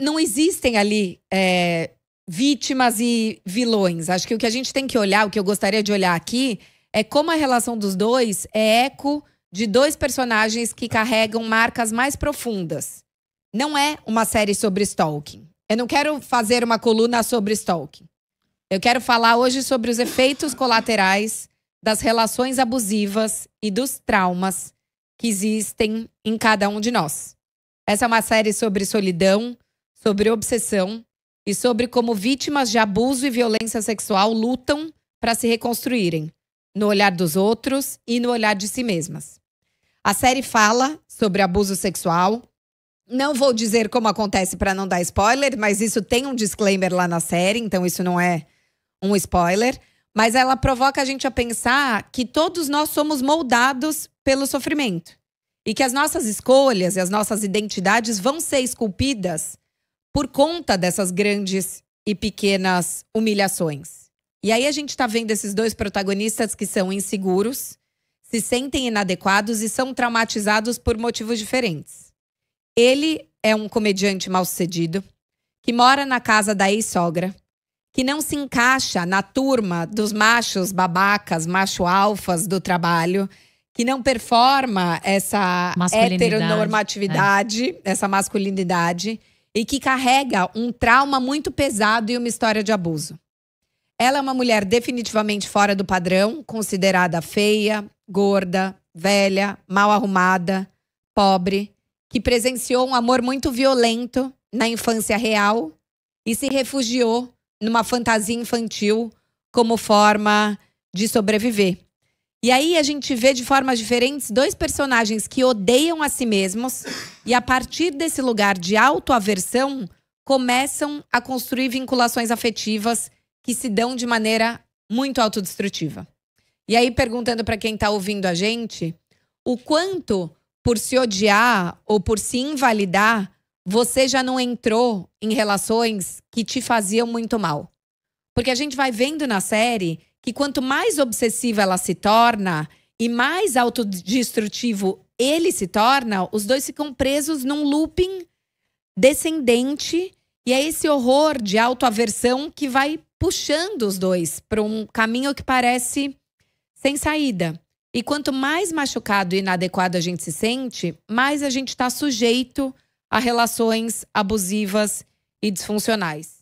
não existem ali é, vítimas e vilões. Acho que o que a gente tem que olhar, o que eu gostaria de olhar aqui, é como a relação dos dois é eco de dois personagens que carregam marcas mais profundas. Não é uma série sobre stalking. Eu não quero fazer uma coluna sobre stalking. Eu quero falar hoje sobre os efeitos colaterais das relações abusivas e dos traumas que existem em cada um de nós. Essa é uma série sobre solidão, sobre obsessão e sobre como vítimas de abuso e violência sexual lutam para se reconstruírem, no olhar dos outros e no olhar de si mesmas. A série fala sobre abuso sexual. Não vou dizer como acontece para não dar spoiler, mas isso tem um disclaimer lá na série, então isso não é um spoiler. Mas ela provoca a gente a pensar que todos nós somos moldados pelo sofrimento e que as nossas escolhas e as nossas identidades vão ser esculpidas por conta dessas grandes e pequenas humilhações. E aí a gente está vendo esses dois protagonistas que são inseguros, se sentem inadequados e são traumatizados por motivos diferentes. Ele é um comediante mal-sucedido, que mora na casa da ex-sogra, que não se encaixa na turma dos machos babacas, macho-alfas do trabalho, que não performa essa né? heteronormatividade, é. essa masculinidade e que carrega um trauma muito pesado e uma história de abuso. Ela é uma mulher definitivamente fora do padrão, considerada feia, gorda, velha, mal arrumada, pobre, que presenciou um amor muito violento na infância real e se refugiou numa fantasia infantil como forma de sobreviver. E aí a gente vê de formas diferentes dois personagens que odeiam a si mesmos e a partir desse lugar de autoaversão começam a construir vinculações afetivas que se dão de maneira muito autodestrutiva. E aí perguntando para quem está ouvindo a gente, o quanto por se odiar ou por se invalidar, você já não entrou em relações que te faziam muito mal. Porque a gente vai vendo na série que quanto mais obsessiva ela se torna e mais autodestrutivo ele se torna, os dois ficam presos num looping descendente e é esse horror de autoaversão que vai puxando os dois para um caminho que parece sem saída. E quanto mais machucado e inadequado a gente se sente, mais a gente está sujeito a relações abusivas e disfuncionais.